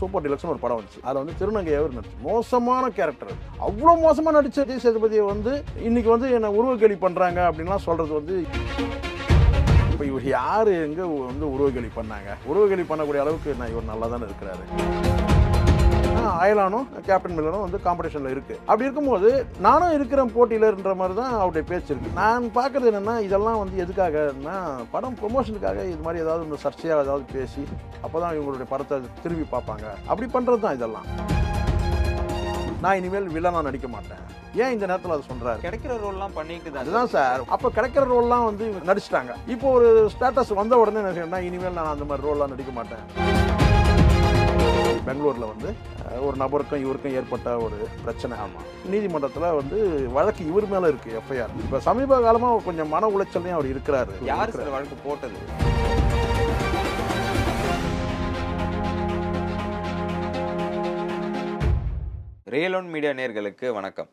super deluxe ஒரு படம் வந்துச்சு அதில் வந்து திருநங்கையாவே அவர் மோசமான கேரக்டர் அவ்வளோ மோசமாக நடித்த விஜய் சேதுபதியை வந்து இன்னைக்கு வந்து என்னை கேள்வி பண்ணுறாங்க அப்படின்லாம் சொல்கிறது வந்து இப்போ இவர் யார் எங்கே வந்து உருவக்கேலி பண்ணாங்க உருவக்கேலி பண்ணக்கூடிய அளவுக்கு நான் இவர் நல்லா தானே இருக்கிறாரு அயலானும் கேப்டன் மில்லனும் வந்து காம்படிஷனில் இருக்குது அப்படி இருக்கும்போது நானும் இருக்கிற போட்டியிலன்ற மாதிரி தான் அவருடைய பேச்சு இருக்குது நான் பார்க்குறது என்னென்னா இதெல்லாம் வந்து எதுக்காகன்னா படம் ப்ரொமோஷனுக்காக இது மாதிரி ஏதாவது இந்த சர்ச்சையாக ஏதாவது பேசி அப்போ தான் இவங்களுடைய படத்தை திரும்பி பார்ப்பாங்க அப்படி பண்ணுறது தான் இதெல்லாம் நான் இனிமேல் வில்லனாக நடிக்க மாட்டேன் ஏன் இந்த நேரத்தில் அதை சொல்கிறாரு கிடைக்கிற ரோல்லாம் பண்ணிட்டு அதுதான் சார் அப்போ கிடைக்கிற ரோல்லாம் வந்து நடிச்சிட்டாங்க இப்போ ஒரு ஸ்டேட்டஸ் வந்த உடனே என்ன செய்யணும்னா இனிமேல் நான் அந்த மாதிரி ரோல்லாம் நடிக்க மாட்டேன் பெங்களூரில் வந்து ஒரு நபருக்கும் இவருக்கும் ஏற்பட்ட ஒரு பிரச்சனை ஆமாம் நீதிமன்றத்தில் வந்து வழக்கு இவர் மேலே இருக்குது எஃப்ஐஆர் இப்போ சமீப காலமாக கொஞ்சம் மன உளைச்சலையும் அவர் இருக்கிறாரு யார் சார் வழக்கு போட்டது ரியலோன் மீடியா நேர்களுக்கு வணக்கம்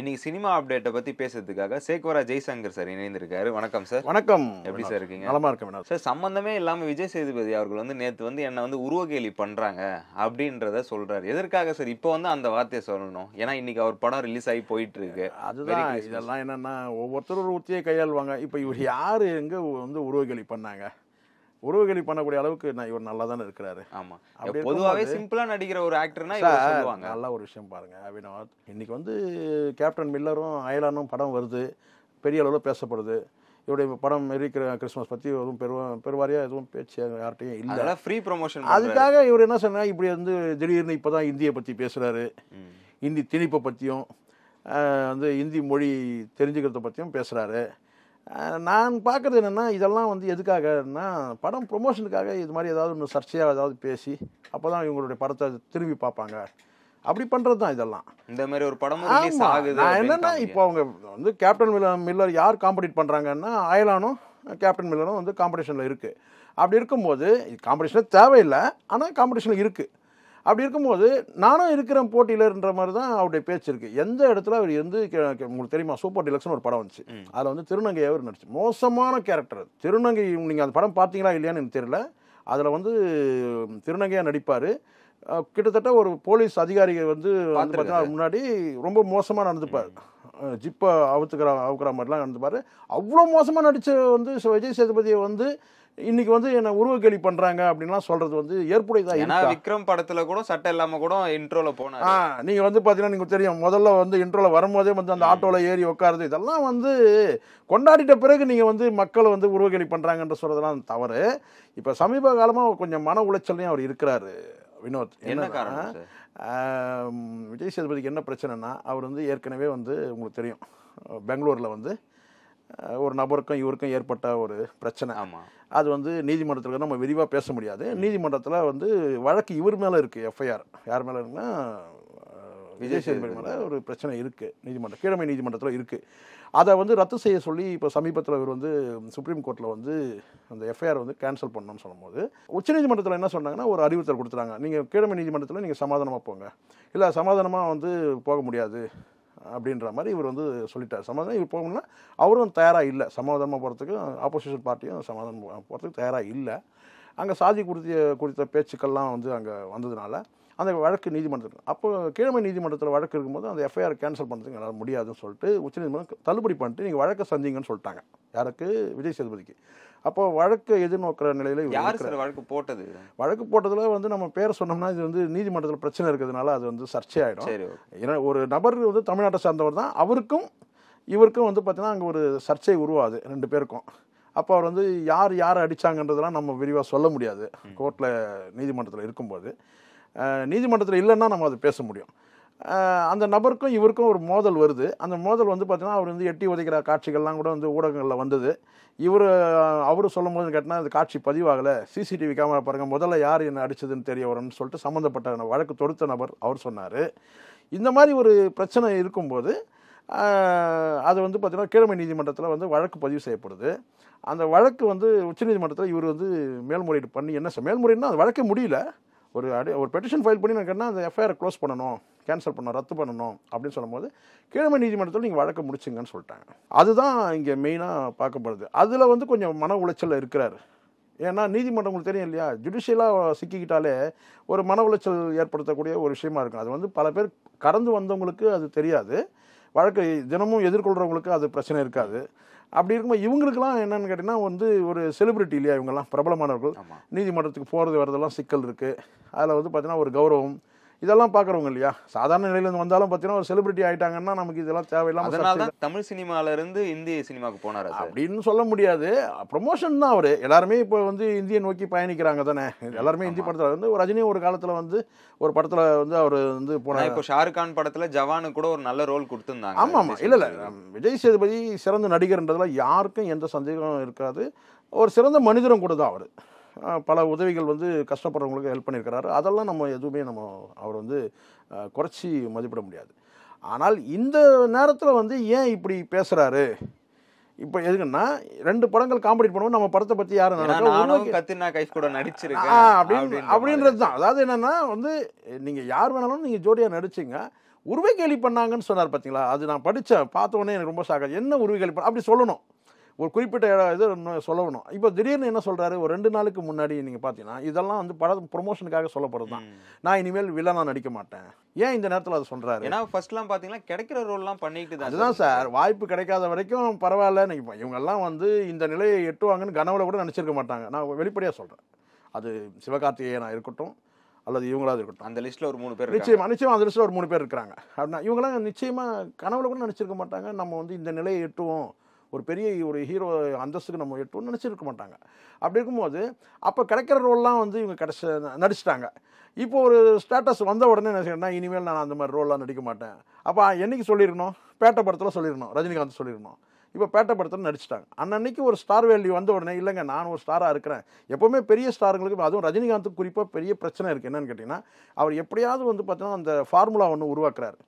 இன்னைக்கு சினிமா அப்டேட்டை பத்தி பேசுறதுக்காக சேக்வரா ஜெய்சங்கர் சார் இணைந்திருக்காரு வணக்கம் சார் வணக்கம் எப்படி சார் இருக்கீங்க நலமா இருக்கேன் சார் சம்பந்தமே இல்லாம விஜய் சேதுபதி அவர்கள் வந்து நேத்து வந்து என்ன வந்து கேலி பண்றாங்க அப்படின்றத சொல்றாரு எதற்காக சார் இப்போ வந்து அந்த வார்த்தையை சொல்லணும் ஏன்னா இன்னைக்கு அவர் படம் ரிலீஸ் ஆகி போயிட்டு இருக்கு அதுதான் இதெல்லாம் என்னன்னா ஒவ்வொருத்தரும் ஒரு உத்தியை கையாளுவாங்க இப்போ இவர் யாரு எங்க வந்து கேலி பண்ணாங்க உறவுகளி பண்ணக்கூடிய அளவுக்கு நான் இவர் நல்லா தானே இருக்கிறாரு ஆமா பொதுவாகவே சிம்பிளா நடிக்கிற ஒரு ஆக்டர்னா நல்ல ஒரு விஷயம் பாருங்க அபினவாத் இன்னைக்கு வந்து கேப்டன் மில்லரும் அயலானும் படம் வருது பெரிய அளவில் பேசப்படுது இவருடைய படம் இருக்கிற கிறிஸ்மஸ் பற்றி எதுவும் பெரு பெருவாரியா எதுவும் பேச்சு யார்ட்டையும் இல்லை ஃப்ரீ ப்ரொமோஷன் அதுக்காக இவர் என்ன சொன்னா இப்படி வந்து திடீர்னு இப்போதான் இந்தியை பற்றி பேசுகிறாரு இந்தி திணிப்பை பற்றியும் வந்து இந்தி மொழி தெரிஞ்சுக்கிறத பற்றியும் பேசுகிறாரு நான் பார்க்குறது என்னென்னா இதெல்லாம் வந்து எதுக்காகன்னா படம் ப்ரொமோஷனுக்காக இது மாதிரி ஏதாவது ஒன்று சர்ச்சையாக ஏதாவது பேசி அப்போ தான் இவங்களுடைய படத்தை திரும்பி பார்ப்பாங்க அப்படி பண்ணுறது தான் இதெல்லாம் இந்த மாதிரி ஒரு படம் நான் என்னென்னா இப்போ அவங்க வந்து கேப்டன் மில்லர் மில்லர் யார் காம்படிட் பண்ணுறாங்கன்னா அயலானும் கேப்டன் மில்லரும் வந்து காம்படிஷனில் இருக்குது அப்படி இருக்கும்போது காம்படிஷனே தேவையில்லை ஆனால் காம்படிஷனில் இருக்குது அப்படி இருக்கும்போது நானும் இருக்கிற போட்டியிலன்ற மாதிரி தான் அவருடைய பேச்சு இருக்குது எந்த இடத்துல அவர் இருந்து உங்களுக்கு தெரியுமா சூப்பர் டிலக்ஸ்னு ஒரு படம் வந்துச்சு அதில் வந்து திருநங்கை அவர் நடிச்சு மோசமான கேரக்டர் திருநங்கை நீங்கள் அந்த படம் பார்த்தீங்களா இல்லையான்னு எனக்கு தெரியல அதில் வந்து திருநங்கையாக நடிப்பார் கிட்டத்தட்ட ஒரு போலீஸ் அதிகாரிகள் வந்து முன்னாடி ரொம்ப மோசமாக நடந்துப்பார் ஜிப்பை அவுத்துக்கிற அவுக்கிற மாதிரிலாம் நடந்துப்பார் அவ்வளோ மோசமாக நடித்த வந்து விஜய் சேதுபதியை வந்து இன்னைக்கு வந்து என்ன உருவக்கேலி பண்றாங்க அப்படின்லாம் சொல்றது வந்து ஏற்புடையதான் ஏன்னா விக்ரம் படத்துல கூட சட்டை இல்லாம கூட இன்ட்ரோல போனா ஆ நீங்க வந்து பாத்தீங்கன்னா நீங்க தெரியும் முதல்ல வந்து இன்ட்ரோல வரும்போதே வந்து அந்த ஆட்டோல ஏறி உட்காருது இதெல்லாம் வந்து கொண்டாடிட்ட பிறகு நீங்க வந்து மக்களை வந்து உருவக்கேலி பண்றாங்கன்ற சொல்றதெல்லாம் தவறு இப்ப சமீப காலமா கொஞ்சம் மன உளைச்சல்லையும் அவர் இருக்கிறாரு வினோத் என்ன காரணம் விஜய் சேதுபதிக்கு என்ன பிரச்சனைனா அவர் வந்து ஏற்கனவே வந்து உங்களுக்கு தெரியும் பெங்களூரில் வந்து ஒரு நபருக்கும் இவருக்கும் ஏற்பட்ட ஒரு பிரச்சனை ஆமாம் அது வந்து நீதிமன்றத்தில் நம்ம விரிவாக பேச முடியாது நீதிமன்றத்தில் வந்து வழக்கு இவர் மேலே இருக்குது எஃப்ஐஆர் யார் மேலே இருக்குன்னா விஜய் சேதுபதி மேலே ஒரு பிரச்சனை இருக்குது நீதிமன்றம் கீழமை நீதிமன்றத்தில் இருக்குது அதை வந்து ரத்து செய்ய சொல்லி இப்போ சமீபத்தில் இவர் வந்து சுப்ரீம் கோர்ட்டில் வந்து அந்த எஃப்ஐஆர் வந்து கேன்சல் பண்ணணும்னு சொல்லும்போது உச்சநீதிமன்றத்தில் என்ன சொன்னாங்கன்னா ஒரு அறிவுறுத்தல் கொடுத்துட்டாங்க நீங்கள் கீழமை நீதிமன்றத்தில் நீங்கள் சமாதானமாக போங்க இல்லை சமாதானமாக வந்து போக முடியாது அப்படின்ற மாதிரி இவர் வந்து சொல்லிட்டார் சமாதானம் இவர் போகணும்னா அவரும் தயாராக இல்லை சமாதானமாக போகிறதுக்கும் ஆப்போசிஷன் பார்ட்டியும் சமாதானம் போகிறதுக்கு தயாராக இல்லை அங்கே சாதி குறித்த குறித்த பேச்சுக்கள்லாம் வந்து அங்கே வந்ததுனால அந்த வழக்கு நீதிமன்றத்தில் அப்போ கீழமை நீதிமன்றத்தில் வழக்கு இருக்கும்போது அந்த எஃப்ஐஆர் கேன்சல் பண்ணுறதுக்கு என்னால் முடியாதுன்னு சொல்லிட்டு உச்சநீதிமன்றம் தள்ளுபடி பண்ணிட்டு நீங்கள் வழக்கை சந்திங்கன்னு சொல்லிட்டாங்க யாருக்கு விஜய் சேதுபதிக்கு அப்போ வழக்கு எதிர்நோக்கிற நிலையில யார் சார் வழக்கு போட்டது வழக்கு போட்டதுல வந்து நம்ம பேர் சொன்னோம்னா இது வந்து நீதிமன்றத்தில் பிரச்சனை இருக்கிறதுனால அது வந்து சர்ச்சையாயிடும் ஏன்னா ஒரு நபர் வந்து தமிழ்நாட்டை சார்ந்தவர் தான் அவருக்கும் இவருக்கும் வந்து பார்த்தீங்கன்னா அங்கே ஒரு சர்ச்சை உருவாது ரெண்டு பேருக்கும் அப்போ அவர் வந்து யார் யார் அடித்தாங்கன்றதெல்லாம் நம்ம விரிவாக சொல்ல முடியாது கோர்ட்டில் நீதிமன்றத்தில் இருக்கும்போது நீதிமன்றத்தில் இல்லைன்னா நம்ம அதை பேச முடியும் அந்த நபருக்கும் இவருக்கும் ஒரு மோதல் வருது அந்த மோதல் வந்து பார்த்திங்கன்னா அவர் வந்து எட்டி உதைக்கிற காட்சிகள்லாம் கூட வந்து ஊடகங்களில் வந்தது இவர் அவர் சொல்லும் போது கேட்டால் அந்த காட்சி பதிவாகலை சிசிடிவி கேமரா பாருங்கள் முதல்ல யார் என்ன அடித்ததுன்னு தெரிய வரும்னு சொல்லிட்டு சம்மந்தப்பட்ட வழக்கு தொடுத்த நபர் அவர் சொன்னார் இந்த மாதிரி ஒரு பிரச்சனை இருக்கும்போது அது வந்து பார்த்திங்கன்னா கீழமை நீதிமன்றத்தில் வந்து வழக்கு பதிவு செய்யப்படுது அந்த வழக்கு வந்து உச்சநீதிமன்றத்தில் இவர் வந்து மேல்முறையீடு பண்ணி என்ன மேல்முறையீடுனா அந்த வழக்கே முடியல ஒரு அடி ஒரு பெட்டிஷன் ஃபைல் பண்ணி நான் கேட்டால் அந்த எஃப்ஐஆர் க்ளோஸ் பண்ணணும் கேன்சல் பண்ணணும் ரத்து பண்ணணும் அப்படின்னு சொல்லும்போது கீழமை நீதிமன்றத்தில் நீங்கள் வழக்கு முடிச்சுங்கன்னு சொல்லிட்டாங்க அதுதான் இங்கே மெயினாக பார்க்கப்படுது அதில் வந்து கொஞ்சம் மன உளைச்சல் இருக்கிறார் ஏன்னா நீதிமன்றம் உங்களுக்கு தெரியும் இல்லையா ஜுடிஷியலாக சிக்கிக்கிட்டாலே ஒரு மன உளைச்சல் ஏற்படுத்தக்கூடிய ஒரு விஷயமா இருக்கும் அது வந்து பல பேர் கடந்து வந்தவங்களுக்கு அது தெரியாது வழக்கு தினமும் எதிர்கொள்கிறவங்களுக்கு அது பிரச்சனை இருக்காது அப்படி இருக்கும்போது இவங்களுக்குலாம் என்னென்னு கேட்டிங்கன்னா வந்து ஒரு செலிபிரிட்டி இல்லையா இவங்கெல்லாம் பிரபலமானவர்கள் நீதிமன்றத்துக்கு போகிறது வரதெல்லாம் சிக்கல் இருக்குது அதில் வந்து பார்த்திங்கன்னா ஒரு கௌரவம் இதெல்லாம் பார்க்குறவங்க இல்லையா சாதாரண நிலையிலேருந்து வந்தாலும் பார்த்தீங்கன்னா ஒரு செலிபிரிட்டி ஆகிட்டாங்கன்னா நமக்கு இதெல்லாம் தேவையில்லாமல் தான் தமிழ் சினிமாவிலேருந்து இந்திய சினிமாவுக்கு போனார் அப்படின்னு சொல்ல முடியாது ப்ரொமோஷன் தான் அவர் எல்லாருமே இப்போ வந்து இந்தியை நோக்கி பயணிக்கிறாங்க தானே எல்லாருமே இந்தி படத்தில் வந்து ரஜினி ஒரு காலத்தில் வந்து ஒரு படத்தில் வந்து அவர் வந்து போனார் இப்போ ஷாருக் கான் படத்தில் ஜவானு கூட ஒரு நல்ல ரோல் கொடுத்துருந்தாங்க ஆமாம் ஆமாம் இல்லை இல்லை விஜய் சேதுபதி சிறந்த நடிகர்ன்றதுல யாருக்கும் எந்த சந்தேகமும் இருக்காது ஒரு சிறந்த மனிதரும் கூட தான் அவர் பல உதவிகள் வந்து கஷ்டப்படுறவங்களுக்கு ஹெல்ப் பண்ணியிருக்கிறாரு அதெல்லாம் நம்ம எதுவுமே நம்ம அவர் வந்து குறைச்சி மதிப்பிட முடியாது ஆனால் இந்த நேரத்தில் வந்து ஏன் இப்படி பேசுகிறாரு இப்போ எதுக்குன்னா ரெண்டு படங்கள் காம்படிட் பண்ணுவோம் நம்ம படத்தை பற்றி யாரும் கத்தினா கைஸ் கூட நடிச்சிருக்கேன் அப்படின்னு அப்படின்றது தான் அதாவது என்னென்னா வந்து நீங்கள் யார் வேணாலும் நீங்கள் ஜோடியாக நடிச்சிங்க உருவை கேள்வி பண்ணாங்கன்னு சொன்னார் பார்த்தீங்களா அது நான் படித்தேன் பார்த்தோன்னே எனக்கு ரொம்ப சாக என்ன உருவை கேள்வி பண்ண அப்படி சொல்லணும் ஒரு குறிப்பிட்ட இது சொல்லணும் இப்போ திடீர்னு என்ன சொல்கிறாரு ஒரு ரெண்டு நாளுக்கு முன்னாடி நீங்கள் பார்த்தீங்கன்னா இதெல்லாம் வந்து படம் ப்ரொமோஷனுக்காக சொல்லப்படுறது தான் நான் இனிமேல் வில்லனாக நடிக்க மாட்டேன் ஏன் இந்த நேரத்தில் அது சொல்கிறாரு ஏன்னா ஃபர்ஸ்ட்லாம் பார்த்தீங்கன்னா கிடைக்கிற ரோல்லாம் பண்ணிட்டு தான் அதுதான் சார் வாய்ப்பு கிடைக்காத வரைக்கும் பரவாயில்ல நினைப்பேன் இவங்கெல்லாம் வந்து இந்த நிலையை எட்டுவாங்கன்னு கனவுல கூட நினச்சிருக்க மாட்டாங்க நான் வெளிப்படையாக சொல்கிறேன் அது சிவகார்த்திகேயனாக இருக்கட்டும் அல்லது இவங்களாவது இருக்கட்டும் அந்த லிஸ்ட்டில் ஒரு மூணு பேர் நிச்சயமாக நிச்சயமாக அந்த லிஸ்ட்டில் ஒரு மூணு பேர் இருக்கிறாங்க அப்படின்னா இவங்களாம் நிச்சயமாக கனவுல கூட நினச்சிருக்க மாட்டாங்க நம்ம வந்து இந்த நிலையை எட்டுவோம் ஒரு பெரிய ஒரு ஹீரோ அந்தஸ்துக்கு நம்ம எட்டோம்னு நினச்சிருக்க மாட்டாங்க அப்படி இருக்கும்போது அப்போ கிடைக்கிற ரோல்லாம் வந்து இவங்க கிடச்ச நடிச்சிட்டாங்க இப்போ ஒரு ஸ்டேட்டஸ் வந்த உடனே என்ன செய்யணும்னா இனிமேல் நான் அந்த மாதிரி ரோல்லாம் நடிக்க மாட்டேன் அப்போ என்றைக்கு சொல்லியிருக்கணும் பேட்டை படத்தில் சொல்லியிருக்கணும் ரஜினிகாந்த் சொல்லியிருக்கணும் இப்போ பேட்டை படத்தில் நடிச்சிட்டாங்க அன்னன்னைக்கு ஒரு ஸ்டார் வேல்யூ வந்த உடனே இல்லைங்க நான் ஒரு ஸ்டாராக இருக்கிறேன் எப்போவுமே பெரிய ஸ்டாருங்களுக்கு அதுவும் ரஜினிகாந்த் குறிப்பாக பெரிய பிரச்சனை இருக்குது என்னென்னு கேட்டிங்கன்னா அவர் எப்படியாவது வந்து பார்த்தீங்கன்னா அந்த ஃபார்முலா ஒன்று உருவாக்குறாரு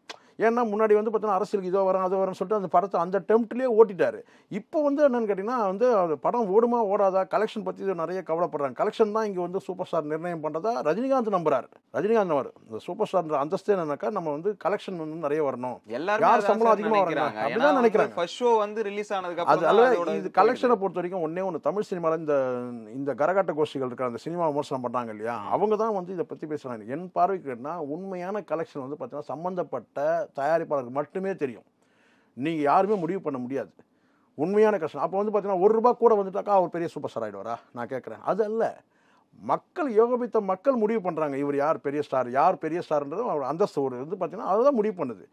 ஏன்னா முன்னாடி வந்து பார்த்தோன்னா அரசியலுக்கு இதோ வரும் அதோ வரும்னு சொல்லிட்டு அந்த படத்தை அந்த டெம்ப்ட்லேயே ஓட்டிட்டார் இப்போ வந்து என்னென்னு கேட்டிங்கன்னா வந்து படம் ஓடுமா ஓடாதா கலெக்ஷன் பற்றி நிறைய கவலைப்படுறாங்க கலெக்ஷன் தான் இங்கே வந்து சூப்பர் ஸ்டார் நிர்ணயம் பண்ணுறதா ரஜினிகாந்த் நம்புறாரு ரஜினிகாந்த் அவர் இந்த சூப்பர் ஸ்டார் அந்தஸ்தே என்னக்கா நம்ம வந்து கலெக்ஷன் வந்து நிறைய வரணும் எல்லாரும் சம்பளம் அதிகமாக வராங்க அப்படிதான் நினைக்கிறாங்க ஃபர்ஸ்ட் ஷோ வந்து ரிலீஸ் ஆனதுக்கு அப்புறம் இது கலெக்ஷனை பொறுத்த வரைக்கும் ஒன்னே ஒன்று தமிழ் சினிமாவில் இந்த இந்த கரகாட்ட கோஷ்டிகள் இருக்கிற அந்த சினிமா விமர்சனம் பண்ணாங்க இல்லையா அவங்க தான் வந்து இதை பற்றி பேசுகிறாங்க என் பார்வைக்குன்னா உண்மையான கலெக்ஷன் வந்து பார்த்தீங்கன்னா சம்மந்தப்பட்ட தயாரிப்பாளருக்கு மட்டுமே தெரியும் நீங்கள் யாருமே முடிவு பண்ண முடியாது உண்மையான கஷ்டம் அப்போ வந்து பார்த்தீங்கன்னா ஒரு ரூபா கூட வந்துட்டாக்கா அவர் பெரிய சூப்பர் ஸ்டார் ஆகிடுவாரா நான் கேட்குறேன் அது அல்ல மக்கள் யோகபித்த மக்கள் முடிவு பண்ணுறாங்க இவர் யார் பெரிய ஸ்டார் யார் பெரிய ஸ்டார்ன்றதும் அவர் அந்தஸ்து ஒரு இது பார்த்தீங்கன்னா அதுதான் முடிவு பண்ணுது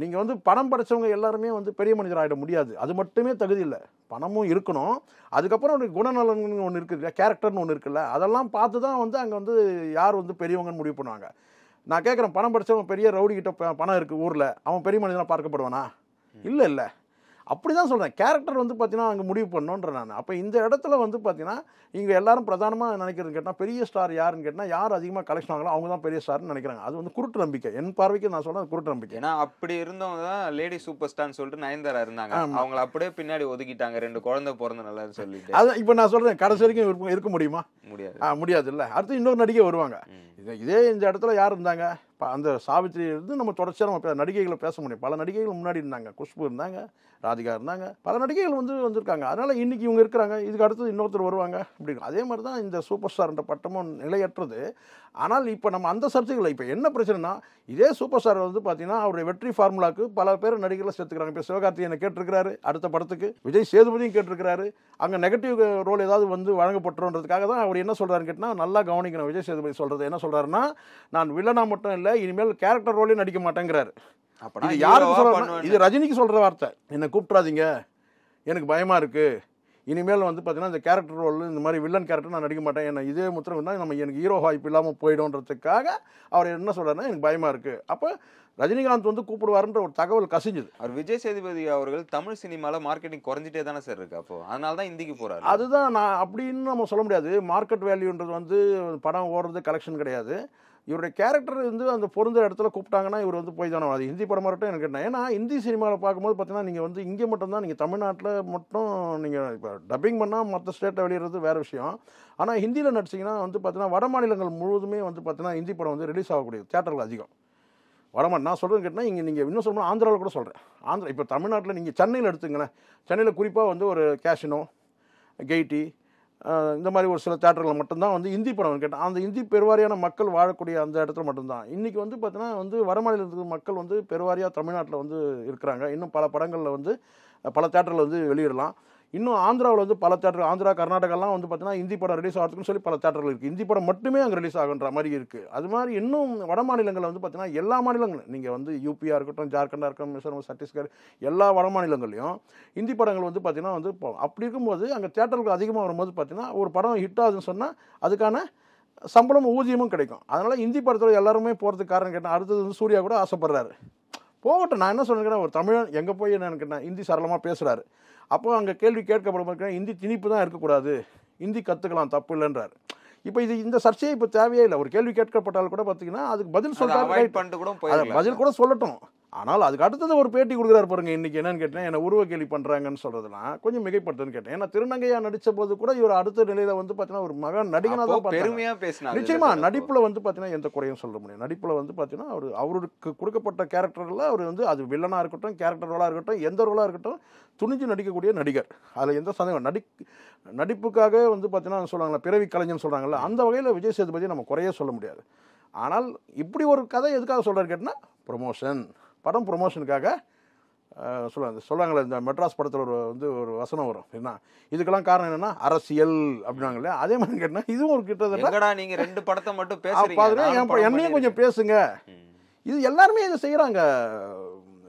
நீங்கள் வந்து பணம் படைச்சவங்க எல்லாருமே வந்து பெரிய மனிதர் ஆகிட முடியாது அது மட்டுமே தகுதி இல்லை பணமும் இருக்கணும் அதுக்கப்புறம் ஒரு குணநலன் ஒன்று இருக்குது இல்லையா கேரக்டர்னு ஒன்று இருக்குல்ல அதெல்லாம் பார்த்து தான் வந்து அங்கே வந்து யார் வந்து பெரியவங்கன்னு முடிவு பண்ணுவாங்க நான் கேட்குறேன் பணம் படித்தவன் பெரிய ரவுடி கிட்ட பணம் இருக்குது ஊரில் அவன் பெரிய மனிதனாக பார்க்கப்படுவானா இல்லை இல்லை அப்படி தான் சொல்கிறேன் கேரக்டர் வந்து பார்த்தீங்கன்னா அங்கே முடிவு பண்ணோன்ற நான் அப்போ இந்த இடத்துல வந்து பார்த்தீங்கன்னா இங்கே எல்லாரும் பிரதானமாக நினைக்கிறது கேட்டால் பெரிய ஸ்டார் யாருன்னு கேட்டால் யார் அதிகமாக கலெக்ஷன் வாங்கலாம் அவங்க தான் பெரிய ஸ்டார்னு நினைக்கிறாங்க அது வந்து குருட்டு நம்பிக்கை என் பார்வைக்கு நான் சொல்கிறேன் குருட்டு நம்பிக்கை ஏன்னா அப்படி இருந்தவங்க தான் லேடி சூப்பர் ஸ்டார்னு சொல்லிட்டு நயன்தாரா இருந்தாங்க அவங்கள அப்படியே பின்னாடி ஒதுக்கிட்டாங்க ரெண்டு குழந்தை பிறந்த நல்லா சொல்லி அதான் இப்போ நான் சொல்கிறேன் கடைசி வரைக்கும் இருக்க முடியுமா முடியாது முடியாது இல்லை அடுத்து இன்னொரு நடிகை வருவாங்க இதே இதே இந்த இடத்துல யார் இருந்தாங்க இப்போ அந்த சாவித்திரி இருந்து நம்ம தொடர்ச்சியாக நம்ம நடிகைகளை பேச முடியும் பல நடிகைகள் முன்னாடி இருந்தாங்க குஷ்பு இருந்தாங்க ராதிகா இருந்தாங்க பல நடிகைகள் வந்து வந்திருக்காங்க அதனால் இன்றைக்கி இவங்க இருக்கிறாங்க இதுக்கு அடுத்தது இன்னொருத்தர் வருவாங்க அப்படின்னு அதே மாதிரி தான் இந்த சூப்பர் ஸ்டார்ன்ற பட்டமும் நிலையற்றது ஆனால் இப்போ நம்ம அந்த சர்ச்சைகளை இப்போ என்ன பிரச்சனைனா இதே சூப்பர் ஸ்டார் வந்து பார்த்தீங்கன்னா அவருடைய வெற்றி ஃபார்முலாவுக்கு பல பேர் நடிகர்களை சேர்த்துக்கிறாங்க இப்போ சிவகார்த்திகேயனை கேட்டிருக்கிறாரு அடுத்த படத்துக்கு விஜய் சேதுபதியும் கேட்டிருக்கிறாரு அங்கே நெகட்டிவ் ரோல் ஏதாவது வந்து வழங்கப்பட்டுறோன்றதுக்காக தான் அவர் என்ன சொல்கிறாருன்னு கேட்டால் நல்லா கவனிக்கணும் விஜய் சேதுபதி சொல்கிறது என்ன சொல்கிறாருன்னா நான் வில்லனா மட்டும் இல்லை இனிமேல் கேரக்டர் ரோலையும் நடிக்க மாட்டேங்கிறாரு அப்படி இது யாருக்கு சொல்கிறேன் இது ரஜினிக்கு சொல்கிற வார்த்தை என்னை கூப்பிட்றாதீங்க எனக்கு பயமாக இருக்குது இனிமேல் வந்து பார்த்தீங்கன்னா இந்த கேரக்டர் ரோல் இந்த மாதிரி வில்லன் கேரக்டர் நான் நடிக்க மாட்டேன் என்ன இதே முத்திரம் இருந்தால் நம்ம எனக்கு ஹீரோ வாய்ப்பு இல்லாமல் போயிடும்ன்றதுக்காக அவர் என்ன சொல்கிறாருன்னா எனக்கு பயமாக இருக்குது அப்போ ரஜினிகாந்த் வந்து கூப்பிடுவாருன்ற ஒரு தகவல் கசிஞ்சுது அவர் விஜய் சேதுபதி அவர்கள் தமிழ் சினிமாவில் மார்க்கெட்டிங் குறைஞ்சிட்டே தானே சார் இருக்கு அப்போ அதனால தான் இந்திக்கு போறாரு அதுதான் நான் அப்படின்னு நம்ம சொல்ல முடியாது மார்க்கெட் வேல்யூன்றது வந்து படம் ஓடுறது கலெக்ஷன் கிடையாது இவருடைய கேரக்டர் வந்து அந்த பொருந்த இடத்துல கூப்பிட்டாங்கன்னா இவர் வந்து போய் தானே அது ஹிந்தி படமாக இருக்கட்டும் எனக்கு என்ன ஏன்னா ஹிந்தி சினிமாவில் பார்க்கும்போது பார்த்தீங்கன்னா நீங்கள் வந்து இங்கே மட்டும்தான் நீங்கள் தமிழ்நாட்டில் மட்டும் நீங்கள் இப்போ டப்பிங் பண்ணால் மற்ற ஸ்டேட்டை வெளியிடுறது வேறு விஷயம் ஆனால் ஹிந்தியில் நடிச்சிங்கன்னா வந்து பார்த்தீங்கன்னா வட மாநிலங்கள் முழுவதுமே வந்து பார்த்தீங்கன்னா ஹிந்தி படம் வந்து ரிலீஸ் ஆகக்கூடிய தேட்டர்கள் அதிகம் வரமாட்டேன் நான் சொல்கிறது கேட்டால் இங்கே நீங்கள் இன்னும் சொல்லணும் ஆந்திராவில் கூட சொல்கிறேன் ஆந்திரா இப்போ தமிழ்நாட்டில் நீங்கள் சென்னையில் எடுத்துங்களேன் சென்னையில் குறிப்பாக வந்து ஒரு கேஷினோ கெய்டி இந்த மாதிரி ஒரு சில தேட்டர்களில் மட்டும்தான் வந்து இந்தி படம் கேட்டேன் அந்த இந்தி பெருவாரியான மக்கள் வாழக்கூடிய அந்த இடத்துல மட்டும்தான் இன்றைக்கி வந்து பார்த்தீங்கன்னா வந்து இருக்கிற மக்கள் வந்து பெருவாரியாக தமிழ்நாட்டில் வந்து இருக்கிறாங்க இன்னும் பல படங்களில் வந்து பல தேட்டரில் வந்து வெளியிடலாம் இன்னும் ஆந்திராவில் வந்து பல தேட்டர் ஆந்திரா கர்நாடகாலாம் வந்து பார்த்தீங்கன்னா ஹிந்தி படம் ரிலீஸ் ஆகிறதுக்குன்னு சொல்லி பல தேட்டர்கள் இருக்குது ஹிந்தி படம் மட்டுமே அங்கே ரிலீஸ் ஆகுன்ற மாதிரி இருக்குது அது மாதிரி இன்னும் வட மாநிலங்களில் வந்து பார்த்தீங்கன்னா எல்லா மாநிலங்களும் நீங்கள் வந்து யூபியாக இருக்கட்டும் ஜார்க்கண்டாக இருக்கட்டும் மிசோரம் சத்தீஸ்கர் எல்லா வட மாநிலங்களையும் ஹிந்தி படங்கள் வந்து பார்த்திங்கன்னா வந்து அப்படி இருக்கும்போது அங்கே தேட்டர்கள் அதிகமாக வரும்போது பார்த்திங்கன்னா ஒரு படம் ஹிட் ஆகுதுன்னு சொன்னால் அதுக்கான சம்பளம் ஊதியமும் கிடைக்கும் அதனால் ஹிந்தி படத்தில் எல்லாருமே போகிறதுக்கு காரணம் கேட்டால் அடுத்தது வந்து சூர்யா கூட ஆசைப்படுறாரு போகட்டும் நான் என்ன சொல்லுறேன் ஒரு தமிழன் எங்கே போய் என்னன்னு கேட்டேன் ஹிந்தி சரளமாக பேசுகிறாரு அப்போ அங்கே கேள்வி கேட்கப்படும் இந்தி திணிப்பு தான் இருக்கக்கூடாது இந்தி கற்றுக்கலாம் தப்பு இல்லைன்றார் இப்போ இது இந்த சர்ச்சையை இப்போ தேவையே இல்லை ஒரு கேள்வி கேட்கப்பட்டாலும் கூட பார்த்தீங்கன்னா அதுக்கு பதில் சொல்கிறாங்க பதில் கூட சொல்லட்டும் ஆனால் அதுக்கு அடுத்தது ஒரு பேட்டி கொடுக்குறாரு பாருங்க இன்றைக்கி என்னன்னு கேட்டேன் என்னை உருவ கேள்வி பண்ணுறாங்கன்னு சொல்கிறதுலாம் கொஞ்சம் மிகைப்படுத்துன்னு கேட்டேன் ஏன்னா திருநங்கையாக நடித்த போது கூட இவர் அடுத்த நிலையில் வந்து பார்த்தீங்கன்னா ஒரு மகன் நடிகனாக தான் பெருமையாக பேசினா நிச்சயமாக நடிப்பில் வந்து பார்த்தீங்கன்னா எந்த குறையும் சொல்ல முடியும் நடிப்பில் வந்து பார்த்தீங்கன்னா அவர் அவருக்கு கொடுக்கப்பட்ட கேரக்டரில் அவர் வந்து அது வில்லனாக இருக்கட்டும் கேரக்டர் ரோலாக இருக்கட்டும் எந்த ரோலாக இருக்கட்டும் துணிஞ்சு நடிக்கக்கூடிய நடிகர் அதில் எந்த சந்தேகம் நடி நடிப்புக்காக வந்து பார்த்தீங்கன்னா சொல்கிறாங்களா பிறவி கலைஞன் சொல்கிறாங்கல்ல அந்த வகையில் விஜய் சேதுபதி நம்ம குறையே சொல்ல முடியாது ஆனால் இப்படி ஒரு கதை எதுக்காக சொல்கிறார் கேட்டால் ப்ரொமோஷன் படம் ப்ரொமோஷனுக்காக சொல்லுவாங்க சொல்கிறாங்களே இந்த மெட்ராஸ் படத்தில் ஒரு வந்து ஒரு வசனம் வரும் என்ன இதுக்கெல்லாம் காரணம் என்னென்னா அரசியல் அப்படின்னாங்க இல்லையா அதே மாதிரி கேட்டால் இதுவும் ஒரு கிட்டத்தட்ட நீங்கள் ரெண்டு படத்தை மட்டும் பேசுகிறீங்க என்னையும் கொஞ்சம் பேசுங்க இது எல்லாருமே இதை செய்கிறாங்க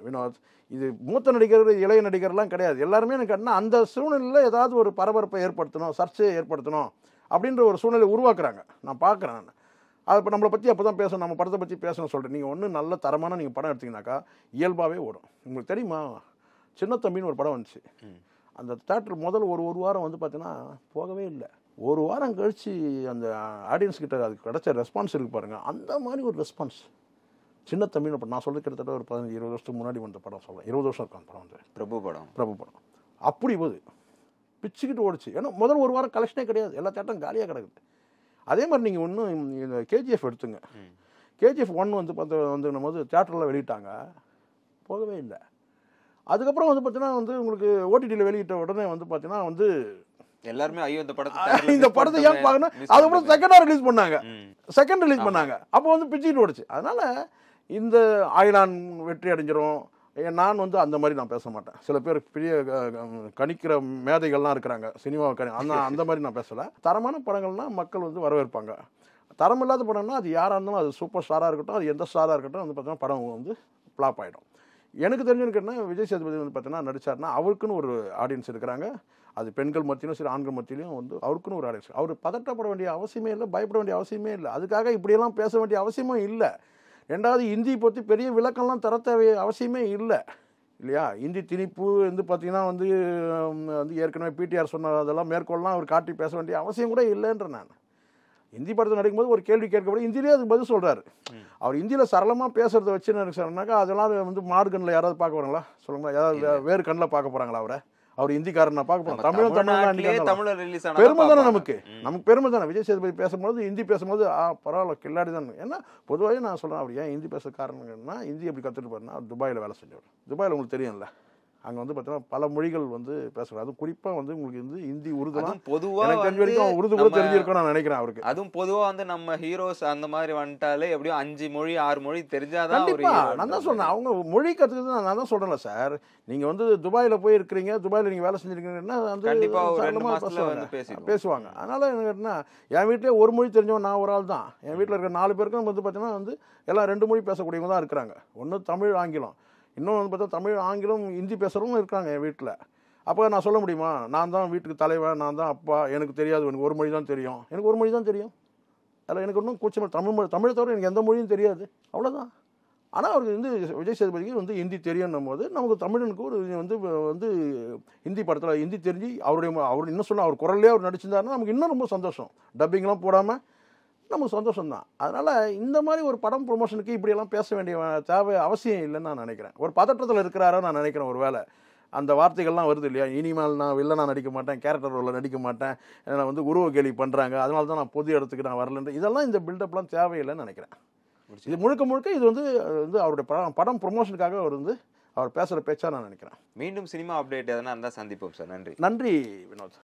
வினோத் இது மூத்த நடிகர் இளைய நடிகர்லாம் கிடையாது எல்லாருமே எனக்கு என்ன அந்த சூழ்நிலையில் ஏதாவது ஒரு பரபரப்பை ஏற்படுத்தணும் சர்ச்சையை ஏற்படுத்தணும் அப்படின்ற ஒரு சூழ்நிலை உருவாக்குறாங்க நான் பார்க்குறேன் நான் அதை இப்போ நம்மளை பற்றி அப்போ தான் பேசணும் நம்ம படத்தை பற்றி பேசணும் சொல்கிறேன் நீங்கள் ஒன்றும் நல்ல தரமான நீங்கள் படம் எடுத்தீங்கன்னாக்கா இயல்பாகவே ஓடும் உங்களுக்கு தெரியுமா சின்ன தம்பின்னு ஒரு படம் வந்துச்சு அந்த தேட்டர் முதல் ஒரு ஒரு வாரம் வந்து பார்த்தீங்கன்னா போகவே இல்லை ஒரு வாரம் கழித்து அந்த ஆடியன்ஸ் அதுக்கு கிடச்ச ரெஸ்பான்ஸ் இருக்குது பாருங்கள் அந்த மாதிரி ஒரு ரெஸ்பான்ஸ் சின்ன படம் நான் சொல்லி கிட்டத்தட்ட ஒரு பதினஞ்சு இருபது வருஷத்துக்கு முன்னாடி வந்த படம் சொல்கிறேன் இருபது வருஷம் இருக்கும் படம் வந்து பிரபு படம் பிரபு படம் அப்படி போகுது பிச்சுக்கிட்டு ஓடிச்சு ஏன்னா முதல் ஒரு வாரம் கலெக்ஷனே கிடையாது எல்லா தேட்டரும் காலியாக கிடக்குது அதே மாதிரி நீங்கள் ஒன்றும் கேஜிஎஃப் எடுத்துங்க கேஜிஎஃப் ஒன் வந்து பார்த்து நம்ம போது தேட்டரில் வெளியிட்டாங்க போகவே இல்லை அதுக்கப்புறம் வந்து பார்த்தீங்கன்னா வந்து உங்களுக்கு ஓடிடியில் வெளியிட்ட உடனே வந்து பார்த்தீங்கன்னா வந்து எல்லாருமே ஐயோ இந்த படத்தை இந்த படத்தை ஏன் பார்க்கணும் அதுக்கப்புறம் செகண்டாக ரிலீஸ் பண்ணாங்க செகண்ட் ரிலீஸ் பண்ணாங்க அப்போ வந்து பிச்சுட்டு ஓடுச்சு அதனால இந்த ஆயிலான் வெற்றி அடைஞ்சிரும் நான் வந்து அந்த மாதிரி நான் பேச மாட்டேன் சில பேர் பெரிய கணிக்கிற மேதைகள்லாம் இருக்கிறாங்க சினிமாவை கணி அந்த அந்த மாதிரி நான் பேசலை தரமான படங்கள்னால் மக்கள் வந்து வரவேற்பாங்க தரம் இல்லாத படம்னா அது யாராக இருந்தாலும் அது சூப்பர் ஸ்டாராக இருக்கட்டும் அது எந்த ஸ்டாராக இருக்கட்டும் வந்து பார்த்தோம்னா படம் வந்து ஃப்ளாப் ஆகிடும் எனக்கு தெரிஞ்சுன்னு விஜய் சேதுபதி வந்து பார்த்தீங்கன்னா நடித்தார்னா அவருக்குன்னு ஒரு ஆடியன்ஸ் இருக்கிறாங்க அது பெண்கள் மத்தியிலும் சரி ஆண்கள் மத்தியிலும் வந்து அவருக்குன்னு ஒரு ஆடியன்ஸ் அவர் பதட்டப்பட வேண்டிய அவசியமே இல்லை பயப்பட வேண்டிய அவசியமே இல்லை அதுக்காக இப்படியெல்லாம் பேச வேண்டிய அவசியமும் இல்லை ரெண்டாவது இந்தி பற்றி பெரிய விளக்கம்லாம் தர தேவை அவசியமே இல்லை இல்லையா இந்தி திணிப்பு வந்து பார்த்திங்கன்னா வந்து வந்து ஏற்கனவே பிடிஆர் சொன்ன அதெல்லாம் மேற்கொள்ளலாம் அவர் காட்டி பேச வேண்டிய அவசியம் கூட இல்லைன்ற நான் இந்தி படத்தில் நடிக்கும்போது ஒரு கேள்வி கேட்கப்படும் இந்தியிலே அதுக்கு பதில் சொல்கிறாரு அவர் இந்தியில் சரளமாக பேசுகிறத வச்சு நினைச்சாருனாக்கா அதெல்லாம் வந்து மாடு கண்ணில் யாராவது பார்க்க போகிறாங்களா சொல்லுங்களா ஏதாவது வேறு கண்ணில் பார்க்க போகிறாங்களா அவரை அவர் ஹிந்திக்காரன் நான் பார்க்க போறோம் தமிழும் தமிழ்நாட்டிலே தமிழ் ரிலீஸ் பெருமை தானே நமக்கு நமக்கு பெருமை தானே விஜய் சேதுபதி பேசும்போது ஹிந்தி பேசும்போது ஆ பரவாயில்ல கில்லாடி தான் ஏன்னா பொதுவாக நான் சொல்கிறேன் அப்படி ஏன் ஹிந்தி பேச காரணம்னா ஹிந்தி எப்படி கற்றுட்டு பாருன்னா துபாயில் வேலை செஞ்சவர் துபாயில் உங்களுக்கு தெரியும்ல அங்கே வந்து பார்த்தீங்கன்னா பல மொழிகள் வந்து பேசுகிறார் அதுவும் குறிப்பாக வந்து உங்களுக்கு வந்து ஹிந்தி உருது பொதுவாக வரைக்கும் உருது கூட தெரிஞ்சிருக்கும் நான் நினைக்கிறேன் அவருக்கு அதுவும் பொதுவாக வந்து நம்ம ஹீரோஸ் அந்த மாதிரி வந்துட்டாலே எப்படியும் அஞ்சு மொழி ஆறு மொழி தெரிஞ்சாதான் நான் தான் சொன்னேன் அவங்க மொழி கற்றுக்கிறது நான் தான் சொல்கிறேன் சார் நீங்கள் வந்து துபாயில் போய் இருக்கிறீங்க துபாயில் நீங்கள் வேலை செஞ்சுருக்கீங்கன்னா வந்து கண்டிப்பாக பேசுவாங்க அதனால் என்ன என் வீட்டிலே ஒரு மொழி தெரிஞ்சவன் நான் ஒரு ஆள் தான் என் வீட்டில் இருக்கிற நாலு பேருக்கும் வந்து பார்த்தீங்கன்னா வந்து எல்லாம் ரெண்டு மொழி பேசக்கூடியவங்க தான் இருக்கிறாங்க ஒன்று தமிழ் ஆங்கிலம் இன்னும் வந்து பார்த்தா தமிழ் ஆங்கிலம் ஹிந்தி பேசுகிறவங்க இருக்காங்க என் வீட்டில் அப்போ நான் சொல்ல முடியுமா நான் தான் வீட்டுக்கு தலைவன் நான் தான் அப்பா எனக்கு தெரியாது எனக்கு ஒரு மொழி தான் தெரியும் எனக்கு ஒரு மொழி தான் தெரியும் அதில் எனக்கு ஒன்றும் கூச்சம் தமிழ் மொழி தமிழை தவிர எனக்கு எந்த மொழியும் தெரியாது அவ்வளோதான் ஆனால் அவருக்கு வந்து விஜய் சேதுபதிக்கு வந்து ஹிந்தி தெரியும்னும் போது நமக்கு தமிழனுக்கு ஒரு வந்து வந்து ஹிந்தி படத்தில் ஹிந்தி தெரிஞ்சு அவருடைய அவர் இன்னும் சொன்னால் அவர் குரல்லே அவர் நடிச்சிருந்தாருன்னா நமக்கு இன்னும் ரொம்ப சந்தோஷம் டப்பிங்லாம் போடாமல் நமக்கு சந்தோஷம் தான் அதனால் இந்த மாதிரி ஒரு படம் ப்ரொமோஷனுக்கு இப்படியெல்லாம் பேச வேண்டிய தேவை அவசியம் இல்லைன்னு நான் நினைக்கிறேன் ஒரு பதற்றத்தில் இருக்கிறாரோ நான் நினைக்கிறேன் ஒரு வேலை அந்த வார்த்தைகள்லாம் வருது இல்லையா இனிமேல் நான் நான் நடிக்க மாட்டேன் கேரக்டர் ரோலில் நடிக்க மாட்டேன் என்னை வந்து உருவ கேள்வி பண்ணுறாங்க அதனால தான் நான் பொது இடத்துக்கு நான் வரலன்ற இதெல்லாம் இந்த பில்டப்லாம் தேவையில்லைன்னு நினைக்கிறேன் இது முழுக்க முழுக்க இது வந்து வந்து அவருடைய படம் படம் ப்ரொமோஷனுக்காக அவர் வந்து அவர் பேசுகிற பேச்சாக நான் நினைக்கிறேன் மீண்டும் சினிமா அப்டேட் எதனா இருந்தால் சந்திப்போம் சார் நன்றி நன்றி வினோத்